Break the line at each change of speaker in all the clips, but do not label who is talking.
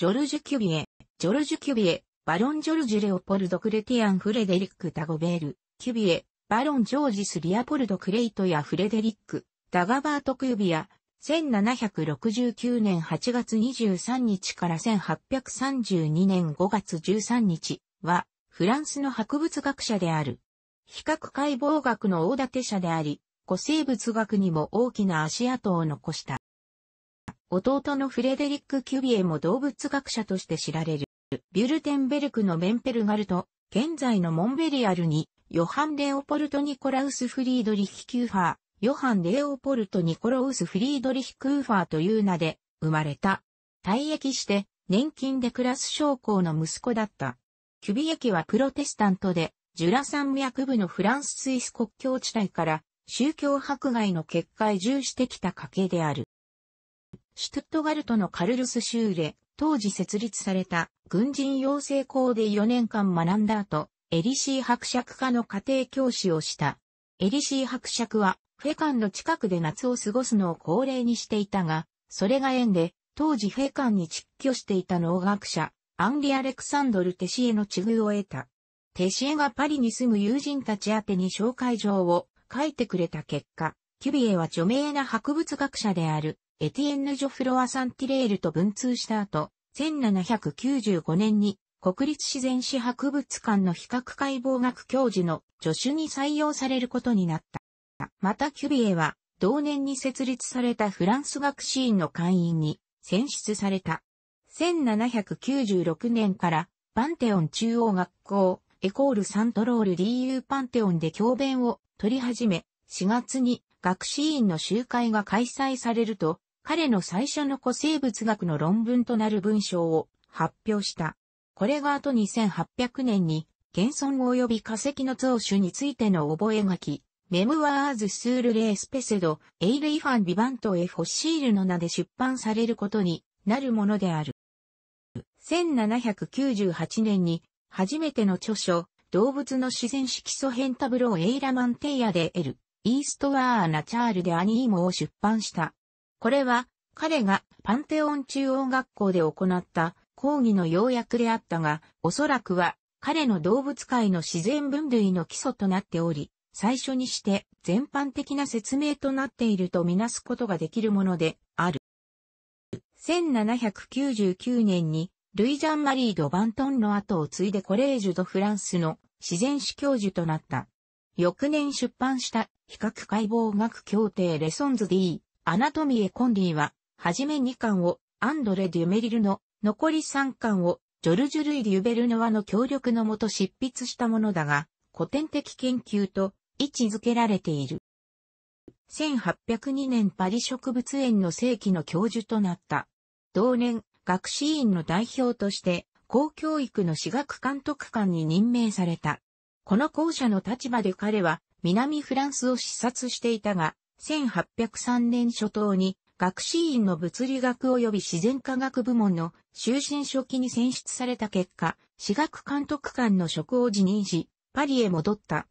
ジョルジュ・キュビエ、ジョルジュ・キュビエ、バロン・ジョルジュ・レオポルド・クレティアン・フレデリック・ダゴベール、キュビエ、バロン・ジョージス・リアポルド・クレイトやフレデリック、ダガバート・クユビア、1769年8月23日から1832年5月13日は、フランスの博物学者である。比較解剖学の大立者であり、古生物学にも大きな足跡を残した。弟のフレデリック・キュビエも動物学者として知られる。ビュルテンベルクのメンペルガルト、現在のモンベリアルに、ヨハン・レオポルト・ニコラウス・フリードリヒ・キューファー、ヨハン・レオポルト・ニコラウス・フリードリヒ・クーファーという名で生まれた。退役して、年金で暮らす将校の息子だった。キュビエ家はプロテスタントで、ジュラ山脈部のフランス・スイス国境地帯から、宗教迫害の結果重視してきた家系である。シュトゥットガルトのカルルス・シューレ、当時設立された軍人養成校で4年間学んだ後、エリシー伯爵家の家庭教師をした。エリシー伯爵は、フェカンの近くで夏を過ごすのを恒例にしていたが、それが縁で、当時フェカンに実居していた農学者、アンリ・アレクサンドル・テシエの地遇を得た。テシエがパリに住む友人たち宛に紹介状を書いてくれた結果、キュビエは著名な博物学者であるエティエンヌ・ジョフロア・サンティレールと文通した後、1795年に国立自然史博物館の比較解剖学教授の助手に採用されることになった。またキュビエは、同年に設立されたフランス学士院の会員に選出された。1796年からパンテオン中央学校、エコールサントロール DU パンテオンで教鞭を取り始め、4月に学士院の集会が開催されると、彼の最初の古生物学の論文となる文章を発表した。これが後2800年に、現存及び化石の増種についての覚書、メムワーズ・スール・レースペセド、エイル・イファン・ビバント・エ・フォッシールの名で出版されることになるものである。1798年に、初めての著書、動物の自然史基礎編タブロー・エイラマンテイアで得る、イーストワー・ナチャールでアニーモを出版した。これは彼がパンテオン中央学校で行った講義の要約であったが、おそらくは彼の動物界の自然分類の基礎となっており、最初にして全般的な説明となっているとみなすことができるものである。1799年にルイ・ジャン・マリー・ド・バントンの後を継いでコレージュ・ド・フランスの自然史教授となった。翌年出版した比較解剖学協定レソンズ D アナトミエコンディは、はじめ2巻をアンドレ・デュメリルの、残り3巻をジョルジュ・ルイ・デュベルノワの協力のもと執筆したものだが、古典的研究と位置づけられている。1802年パリ植物園の正規の教授となった。同年、学士院の代表として、公教育の私学監督官に任命された。この校舎の立場で彼は、南フランスを視察していたが、1803年初頭に学士院の物理学及び自然科学部門の終身初期に選出された結果、私学監督官の職を辞任し、パリへ戻った。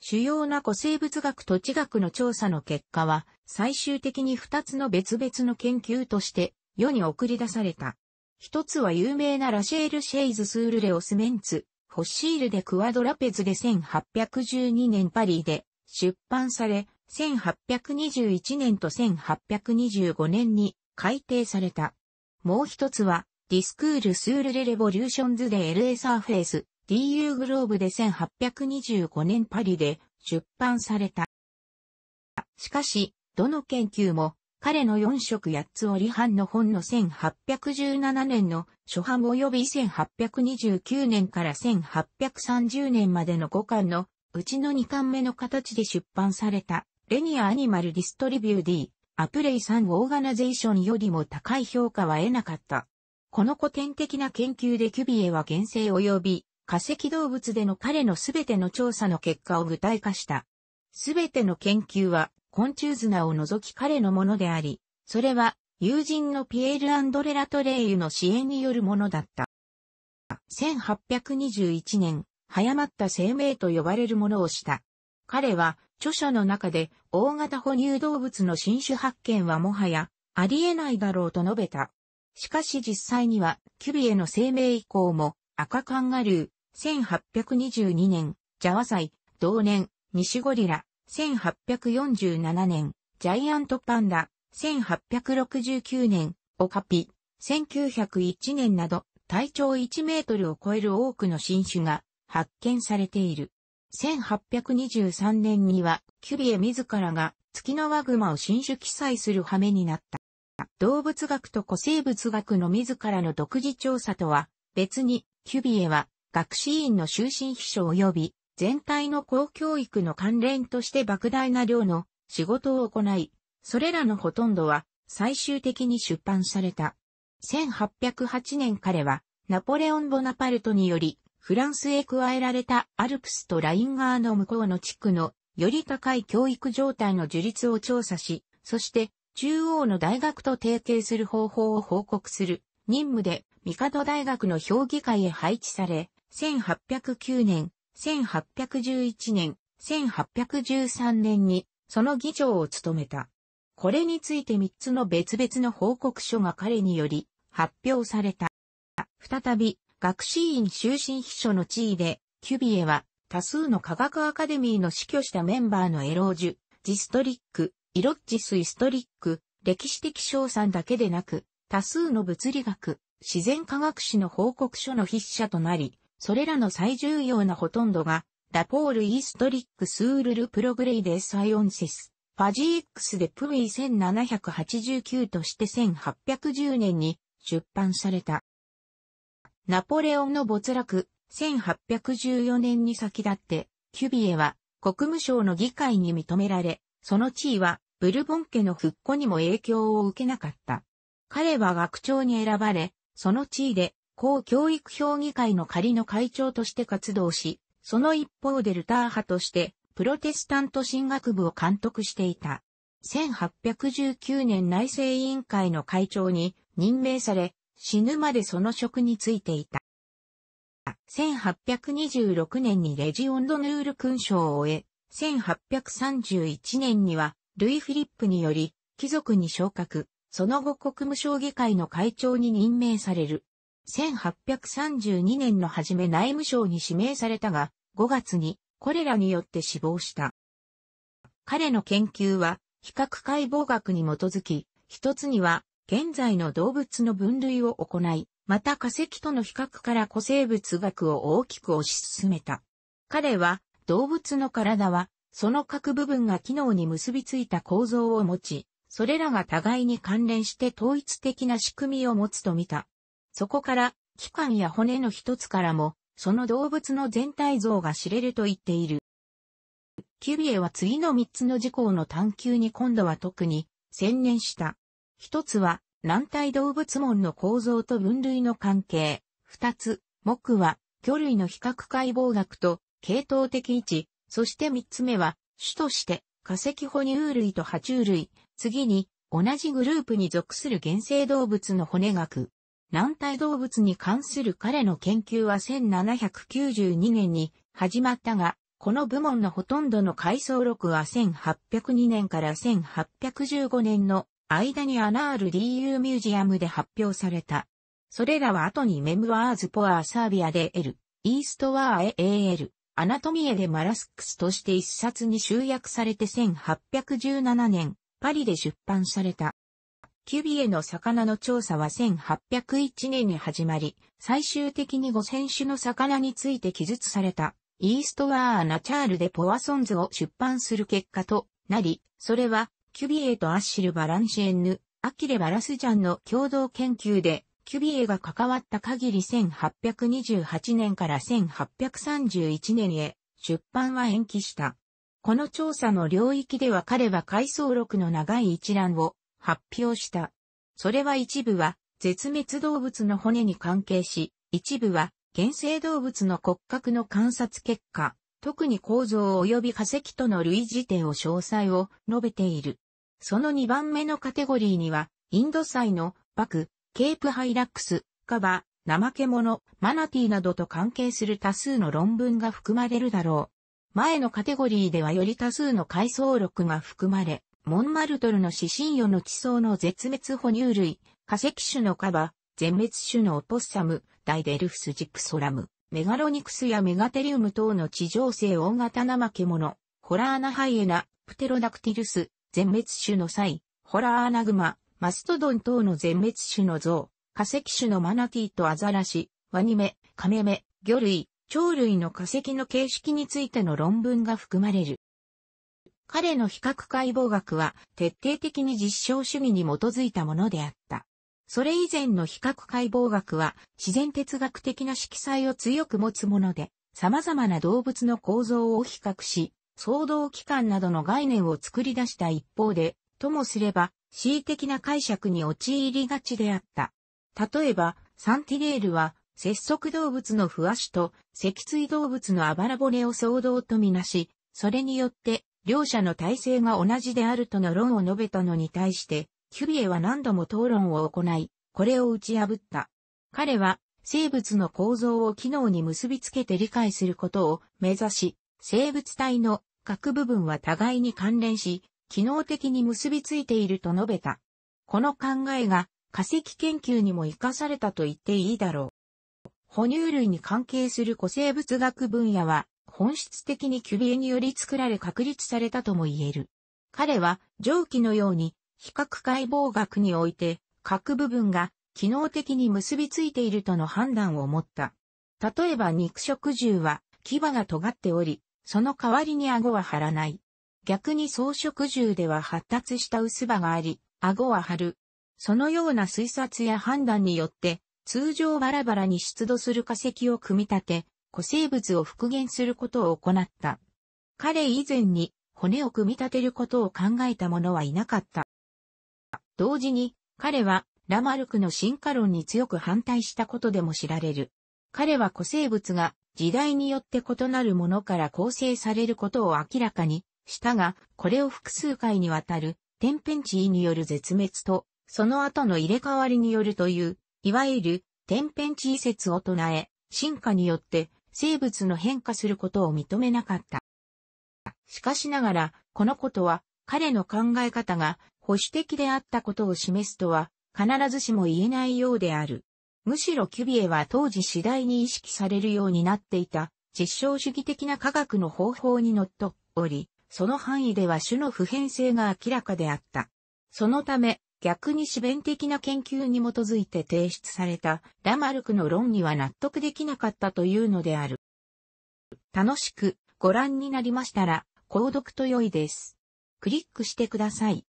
主要な古生物学と地学の調査の結果は、最終的に二つの別々の研究として世に送り出された。一つは有名なラシェール・シェイズ・スール・レオスメンツ、ホッシール・デ・クワドラペズで1812年パリで出版され、1821年と1825年に改定された。もう一つは、ディスクールスールレレボリューションズエル・エ・サーフェイス DU グローブで1825年パリで出版された。しかし、どの研究も彼の4色8つ折り版の本の1817年の初版及び1829年から1830年までの5巻のうちの2巻目の形で出版されたレニアアニマルディストリビュー D、アプレイサンオーガナゼーションよりも高い評価は得なかった。この古典的な研究でキュビエは原生及び化石動物での彼のすべての調査の結果を具体化した。すべての研究は昆虫砂を除き彼のものであり、それは友人のピエール・アンドレ・ラトレイユの支援によるものだった。1821年、早まった生命と呼ばれるものをした。彼は著者の中で大型哺乳動物の新種発見はもはやありえないだろうと述べた。しかし実際にはキュビエの生命以降も赤カンガルー1822年、ジャワサイ同年、西ゴリラ1847年、ジャイアントパンダ1869年、オカピ1901年など体長1メートルを超える多くの新種が発見されている。1823年には、キュビエ自らが月のワグマを新種記載する羽目になった。動物学と古生物学の自らの独自調査とは、別に、キュビエは、学士院の終身秘書及び、全体の公教育の関連として莫大な量の仕事を行い、それらのほとんどは最終的に出版された。1808年彼はナポレオン・ボナパルトによりフランスへ加えられたアルプスとラインーの向こうの地区のより高い教育状態の樹立を調査し、そして中央の大学と提携する方法を報告する任務で、ド大学の評議会へ配置され、1809年、1811年、1813年にその議長を務めた。これについて3つの別々の報告書が彼により発表された。再び学士院終身秘書の地位で、キュビエは多数の科学アカデミーの死去したメンバーのエロージュ、ジストリック、イロッジスイストリック、歴史的賞賛だけでなく、多数の物理学、自然科学史の報告書の筆者となり、それらの最重要なほとんどが、ラポール・イーストリック・スールル・プログレイデ・サイオンシス、ファジー X でプウィ1789として1810年に出版された。ナポレオンの没落、1814年に先立って、キュビエは国務省の議会に認められ、その地位はブルボン家の復古にも影響を受けなかった。彼は学長に選ばれ、その地位で公教育評議会の仮の会長として活動し、その一方でルター派としてプロテスタント進学部を監督していた。1819年内政委員会の会長に任命され、死ぬまでその職についていた。1826年にレジオンドヌール勲章を終え、1831年には、ルイ・フィリップにより、貴族に昇格、その後国務省議会の会長に任命される。1832年の初め内務省に指名されたが、5月にこれらによって死亡した。彼の研究は、比較解剖学に基づき、一つには、現在の動物の分類を行い、また化石との比較から古生物学を大きく推し進めた。彼は、動物の体は、その各部分が機能に結びついた構造を持ち、それらが互いに関連して統一的な仕組みを持つと見た。そこから、器官や骨の一つからも、その動物の全体像が知れると言っている。キュビエは次の3つの事項の探求に今度は特に専念した。一つは、軟体動物門の構造と分類の関係。二つ、目は、魚類の比較解剖学と、系統的位置。そして三つ目は、種として、化石哺乳類と爬虫類。次に、同じグループに属する原生動物の骨学。軟体動物に関する彼の研究は1792年に始まったが、この部門のほとんどの回想録は1802年から1815年の間にアナール DU ミュージアムで発表された。それらは後にメムワーズ・ポアサービアで L、イーストワー・エ・エール、アナトミエ・でマラスックスとして一冊に集約されて1817年、パリで出版された。キュビエの魚の調査は1801年に始まり、最終的に5000種の魚について記述された、イーストワー・ナチャールでポワソンズを出版する結果となり、それはキュビエとアッシル・バランシエンヌ、アキレ・バラスジャンの共同研究で、キュビエが関わった限り1828年から1831年へ出版は延期した。この調査の領域では彼は回想録の長い一覧を発表した。それは一部は絶滅動物の骨に関係し、一部は原生動物の骨格の観察結果、特に構造及び化石との類似点を詳細を述べている。その2番目のカテゴリーには、インド祭のバク、ケープハイラックス、カバ、ナマケモノ、マナティなどと関係する多数の論文が含まれるだろう。前のカテゴリーではより多数の回想録が含まれ、モンマルトルの指針魚の地層の絶滅哺乳類、化石種のカバ、全滅種のオポッサム、ダイデルフスジクソラム、メガロニクスやメガテリウム等の地上性大型ケモノ、ホラーナハイエナ、プテロダクティルス、全滅種の際、ホラーアナグマ、マストドン等の全滅種の像、化石種のマナティーとアザラシ、ワニメ、カメメ、魚類、鳥類の化石の形式についての論文が含まれる。彼の比較解剖学は徹底的に実証主義に基づいたものであった。それ以前の比較解剖学は自然哲学的な色彩を強く持つもので、様々な動物の構造を比較し、騒動機関などの概念を作り出した一方で、ともすれば、恣意的な解釈に陥りがちであった。例えば、サンティレールは、節足動物の不和と、脊椎動物のあばら骨を騒動とみなし、それによって、両者の体制が同じであるとの論を述べたのに対して、キュビエは何度も討論を行い、これを打ち破った。彼は、生物の構造を機能に結びつけて理解することを目指し、生物体の各部分は互いに関連し、機能的に結びついていると述べた。この考えが化石研究にも活かされたと言っていいだろう。哺乳類に関係する古生物学分野は本質的にキュビエにより作られ確立されたとも言える。彼は上記のように比較解剖学において各部分が機能的に結びついているとの判断を持った。例えば肉食獣は牙が尖っており、その代わりに顎は張らない。逆に草食獣では発達した薄歯があり、顎は張る。そのような推察や判断によって、通常バラバラに出土する化石を組み立て、古生物を復元することを行った。彼以前に骨を組み立てることを考えた者はいなかった。同時に彼はラマルクの進化論に強く反対したことでも知られる。彼は古生物が時代によって異なるものから構成されることを明らかにしたが、これを複数回にわたる天変地異による絶滅と、その後の入れ替わりによるという、いわゆる天変地異説を唱え、進化によって生物の変化することを認めなかった。しかしながら、このことは彼の考え方が保守的であったことを示すとは必ずしも言えないようである。むしろキュビエは当時次第に意識されるようになっていた実証主義的な科学の方法にのっとおり、その範囲では種の普遍性が明らかであった。そのため、逆に自弁的な研究に基づいて提出されたラマルクの論には納得できなかったというのである。楽しくご覧になりましたら、購読と良いです。クリックしてください。